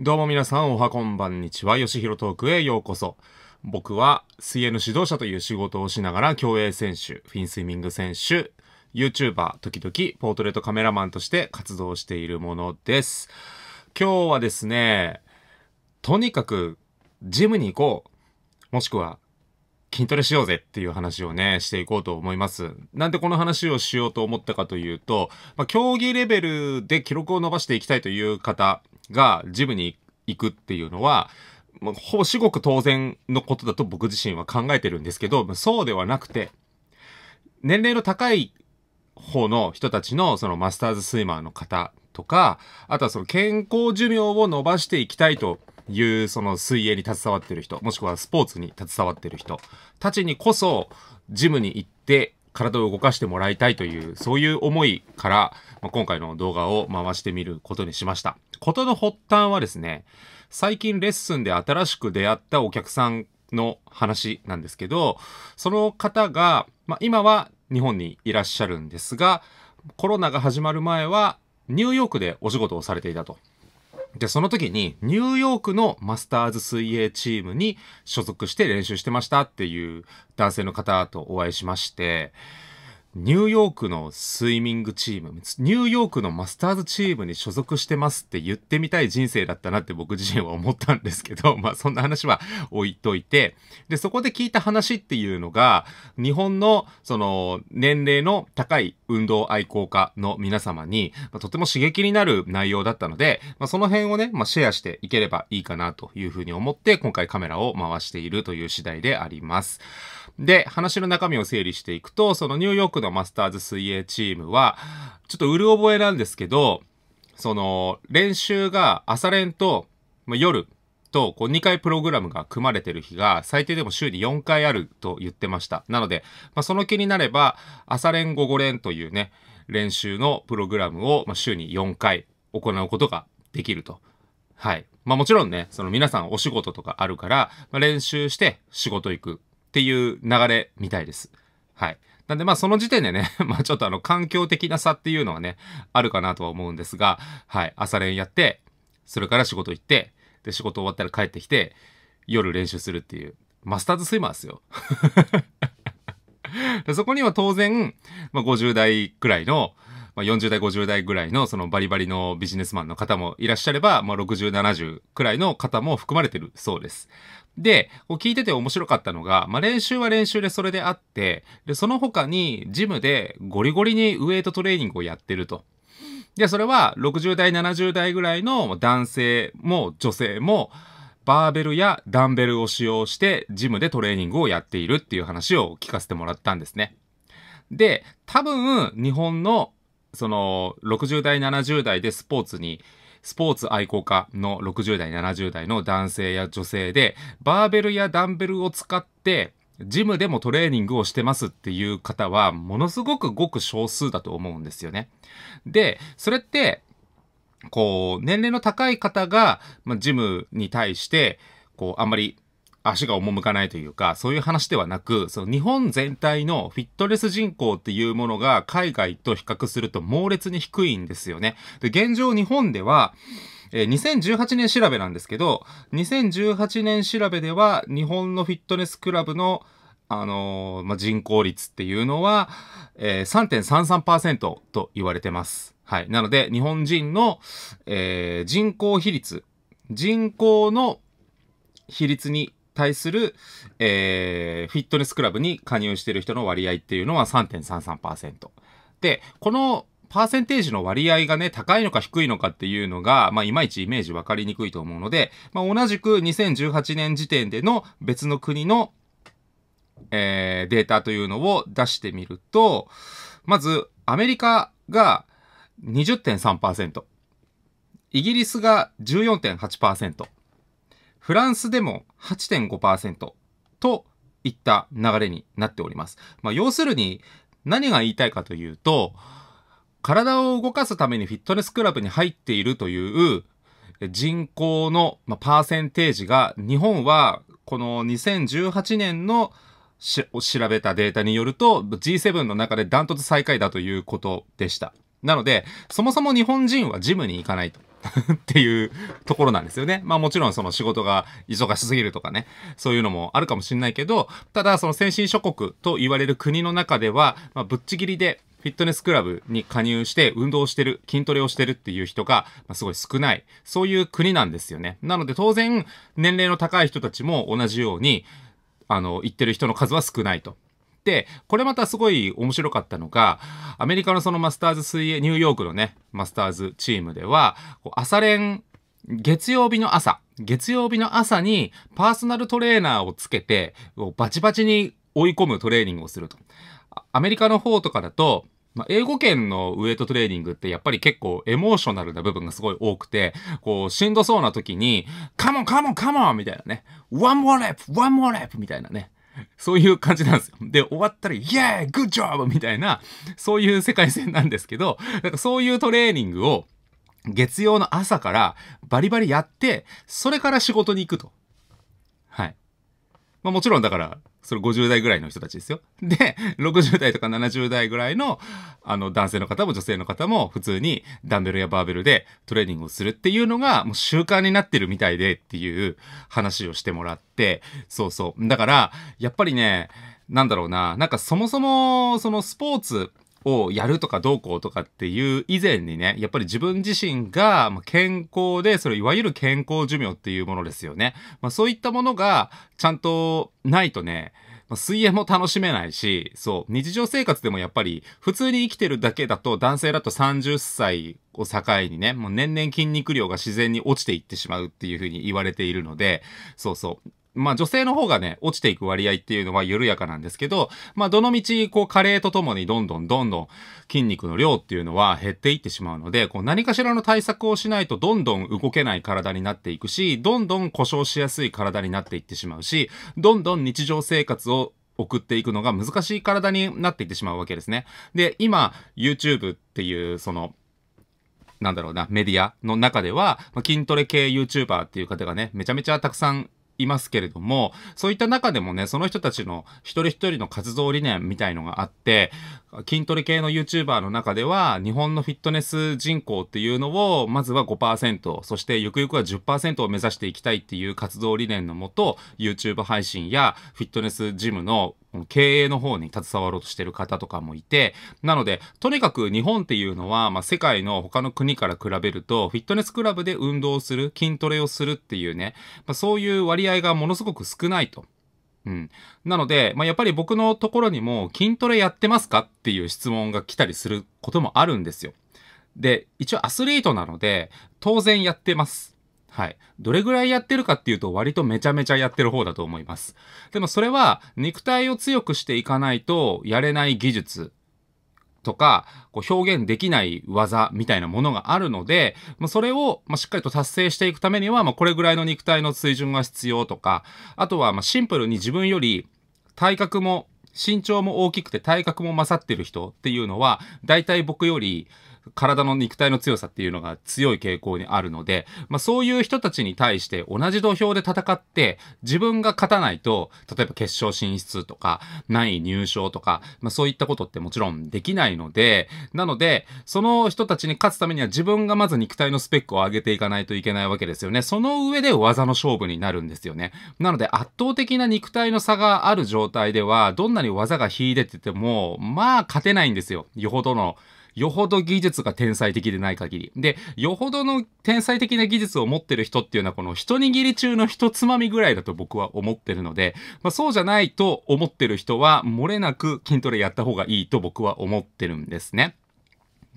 どうも皆さん、おはこんばんにちは。よしひろトークへようこそ。僕は水泳の指導者という仕事をしながら、競泳選手、フィンスイミング選手、YouTuber、時々ポートレートカメラマンとして活動しているものです。今日はですね、とにかくジムに行こう。もしくは筋トレしようぜっていう話をね、していこうと思います。なんでこの話をしようと思ったかというと、まあ、競技レベルで記録を伸ばしていきたいという方、がジムに行くっていうのは、もうほぼ至極当然のことだと僕自身は考えてるんですけど、そうではなくて、年齢の高い方の人たちのそのマスターズスイマーの方とか、あとはその健康寿命を伸ばしていきたいというその水泳に携わってる人、もしくはスポーツに携わってる人たちにこそジムに行って体を動かしてもらいたいという、そういう思いから、まあ、今回の動画を回してみることにしました。事の発端はですね、最近レッスンで新しく出会ったお客さんの話なんですけど、その方が、まあ、今は日本にいらっしゃるんですが、コロナが始まる前はニューヨークでお仕事をされていたと。で、その時にニューヨークのマスターズ水泳チームに所属して練習してましたっていう男性の方とお会いしまして、ニューヨークのスイミングチーム、ニューヨークのマスターズチームに所属してますって言ってみたい人生だったなって僕自身は思ったんですけど、まあそんな話は置いといて、で、そこで聞いた話っていうのが、日本のその年齢の高い運動愛好家の皆様に、まあ、とても刺激になる内容だったので、まあ、その辺をね、まあ、シェアしていければいいかなというふうに思って、今回カメラを回しているという次第であります。で、話の中身を整理していくと、そのニューヨークのマスターズ水泳チームは、ちょっとうる覚えなんですけど、その、練習が朝練と、まあ、夜と、こう2回プログラムが組まれてる日が、最低でも週に4回あると言ってました。なので、まあ、その気になれば、朝練午後練というね、練習のプログラムを、まあ、週に4回行うことができると。はい。まあもちろんね、その皆さんお仕事とかあるから、まあ、練習して仕事行く。っていう流れみたいです。はい。なんでまあその時点でね、まあちょっとあの環境的な差っていうのはね、あるかなとは思うんですが、はい。朝練やって、それから仕事行って、で仕事終わったら帰ってきて、夜練習するっていう、マスターズスイマーですよ。そこには当然、まあ、50代くらいの、まあ、40代、50代ぐらいのそのバリバリのビジネスマンの方もいらっしゃれば、まあ、60、70くらいの方も含まれてるそうです。で、こう聞いてて面白かったのが、まあ、練習は練習でそれであって、で、その他にジムでゴリゴリにウエイトトレーニングをやってると。で、それは60代、70代ぐらいの男性も女性も、バーベルやダンベルを使用してジムでトレーニングをやっているっていう話を聞かせてもらったんですね。で、多分日本のその60代70代でスポーツにスポーツ愛好家の60代70代の男性や女性でバーベルやダンベルを使ってジムでもトレーニングをしてますっていう方はものすごくごく少数だと思うんですよね。でそれってこう年齢の高い方が、まジムに対してこうあんまり足が赴かないというか、そういう話ではなく、その日本全体のフィットネス人口っていうものが海外と比較すると猛烈に低いんですよね。で、現状日本では、え2018年調べなんですけど、2018年調べでは日本のフィットネスクラブのあのー、まあ、人口率っていうのは、えー、3.33%と言われてます。はい。なので、日本人の、えー、人口比率、人口の比率に対する、えー、フィットネスクラブに加入している人の割合っていうのは3.33%。で、このパーセンテージの割合がね、高いのか低いのかっていうのが、まあ、いまいちイメージ分かりにくいと思うので、まあ、同じく2018年時点での別の国の、えー、データというのを出してみると、まず、アメリカが20.3%、イギリスが14.8%、フランスでも8.5%といった流れになっております。まあ、要するに何が言いたいかというと、体を動かすためにフィットネスクラブに入っているという人口の、パーセンテージが日本はこの2018年の調べたデータによると G7 の中でダントツ最下位だということでした。なので、そもそも日本人はジムに行かないと。っていうところなんですよね。まあもちろんその仕事が忙しすぎるとかね、そういうのもあるかもしれないけど、ただその先進諸国と言われる国の中では、まあ、ぶっちぎりでフィットネスクラブに加入して運動してる、筋トレをしてるっていう人が、ますごい少ない。そういう国なんですよね。なので当然、年齢の高い人たちも同じように、あの、言ってる人の数は少ないと。で、これまたすごい面白かったのが、アメリカのそのマスターズ水泳、ニューヨークのね、マスターズチームでは、朝練、月曜日の朝、月曜日の朝にパーソナルトレーナーをつけて、バチバチに追い込むトレーニングをすると。アメリカの方とかだと、まあ、英語圏のウエイトトレーニングってやっぱり結構エモーショナルな部分がすごい多くて、こう、しんどそうな時に、カモンカモンカモンみたいなね、ワンモアレップワンモアレップみたいなね、そういう感じなんですよ。で、終わったら、イェーイグッジョブみたいな、そういう世界線なんですけど、なんかそういうトレーニングを月曜の朝からバリバリやって、それから仕事に行くと。はい。まあ、もちろんだから、それ50代ぐらいの人たちですよ。で、60代とか70代ぐらいの、あの、男性の方も女性の方も普通にダンベルやバーベルでトレーニングをするっていうのが、もう習慣になってるみたいでっていう話をしてもらって、そうそう。だから、やっぱりね、なんだろうな、なんかそもそも、そのスポーツ、をやるとかどうこうとかっていう以前にね、やっぱり自分自身が健康で、それいわゆる健康寿命っていうものですよね。まあ、そういったものがちゃんとないとね、まあ、水泳も楽しめないし、そう、日常生活でもやっぱり普通に生きてるだけだと男性だと30歳を境にね、もう年々筋肉量が自然に落ちていってしまうっていうふうに言われているので、そうそう。まあ女性の方がね、落ちていく割合っていうのは緩やかなんですけど、まあどの道、こう加齢とともにどんどんどんどん筋肉の量っていうのは減っていってしまうので、こう何かしらの対策をしないとどんどん動けない体になっていくし、どんどん故障しやすい体になっていってしまうし、どんどん日常生活を送っていくのが難しい体になっていってしまうわけですね。で、今、YouTube っていう、その、なんだろうな、メディアの中では、筋トレ系 YouTuber っていう方がね、めちゃめちゃたくさんいますけれども、そういった中でもね、その人たちの一人一人の活動理念みたいのがあって、筋トレ系の YouTuber の中では、日本のフィットネス人口っていうのを、まずは5%、そしてゆくゆくは10%を目指していきたいっていう活動理念のもと、YouTube 配信やフィットネスジムの経営の方に携わろうとしてる方とかもいて、なので、とにかく日本っていうのは、まあ、世界の他の国から比べると、フィットネスクラブで運動する、筋トレをするっていうね、まあ、そういう割合がものすごく少ないと。うん。なので、まあ、やっぱり僕のところにも、筋トレやってますかっていう質問が来たりすることもあるんですよ。で、一応アスリートなので、当然やってます。はい。どれぐらいやってるかっていうと、割とめちゃめちゃやってる方だと思います。でもそれは、肉体を強くしていかないと、やれない技術とか、こう表現できない技みたいなものがあるので、まあ、それをましっかりと達成していくためには、まあ、これぐらいの肉体の水準が必要とか、あとはまシンプルに自分より体格も身長も大きくて体格も勝ってる人っていうのは、大体僕より、体の肉体の強さっていうのが強い傾向にあるので、まあ、そういう人たちに対して同じ土俵で戦って自分が勝たないと例えば決勝進出とか何位入賞とか、まあ、そういったことってもちろんできないのでなのでその人たちに勝つためには自分がまず肉体のスペックを上げていかないといけないわけですよねその上で技の勝負になるんですよねなので圧倒的な肉体の差がある状態ではどんなに技が秀でててもまあ勝てないんですよよほどのよほど技術が天才的でない限り。で、よほどの天才的な技術を持ってる人っていうのは、この一握り中の一つまみぐらいだと僕は思ってるので、まあ、そうじゃないと思ってる人は、漏れなく筋トレやった方がいいと僕は思ってるんですね。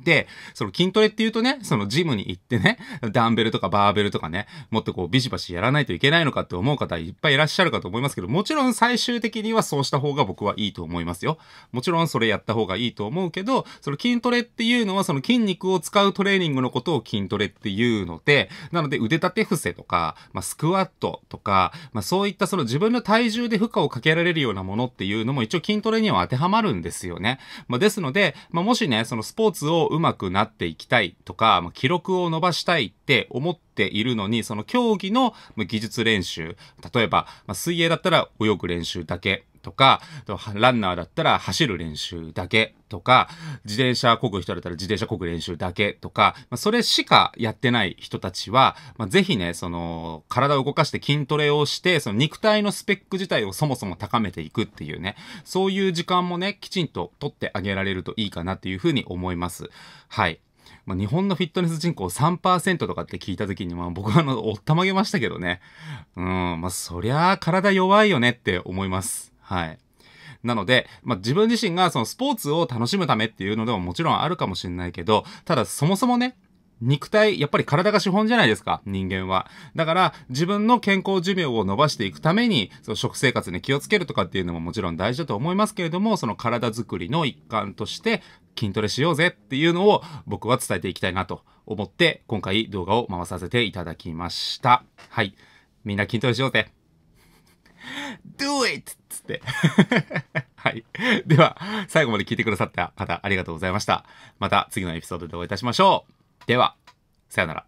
で、その筋トレっていうとね、そのジムに行ってね、ダンベルとかバーベルとかね、もっとこうビシバシやらないといけないのかって思う方いっぱいいらっしゃるかと思いますけど、もちろん最終的にはそうした方が僕はいいと思いますよ。もちろんそれやった方がいいと思うけど、その筋トレっていうのはその筋肉を使うトレーニングのことを筋トレっていうので、なので腕立て伏せとか、まあ、スクワットとか、まあ、そういったその自分の体重で負荷をかけられるようなものっていうのも一応筋トレには当てはまるんですよね。まあ、ですので、まあ、もしね、そのスポーツをうまくなっていきたいとか、記録を伸ばしたいって思っているのに、その競技の技術練習、例えば、水泳だったら泳ぐ練習だけとか、ランナーだったら走る練習だけとか、自転車漕ぐ人だったら自転車漕ぐ練習だけとか、まあ、それしかやってない人たちは、まあ、ぜひね、その、体を動かして筋トレをして、その肉体のスペック自体をそもそも高めていくっていうね、そういう時間もね、きちんと取ってあげられるといいかなっていうふうに思います。はい。まあ、日本のフィットネス人口3%とかって聞いた時に、まあ、僕はあの、おったまげましたけどね。うん、まあ、そりゃあ体弱いよねって思います。はい。なので、まあ、自分自身がそのスポーツを楽しむためっていうのでももちろんあるかもしれないけど、ただそもそもね、肉体、やっぱり体が資本じゃないですか、人間は。だから、自分の健康寿命を伸ばしていくために、その食生活に気をつけるとかっていうのももちろん大事だと思いますけれども、その体づくりの一環として、筋トレしようぜっていうのを僕は伝えていきたいなと思って、今回動画を回させていただきました。はい。みんな筋トレしようぜ。Do it! つって。はい。では、最後まで聞いてくださった方、ありがとうございました。また次のエピソードでお会いいたしましょう。では、さよなら。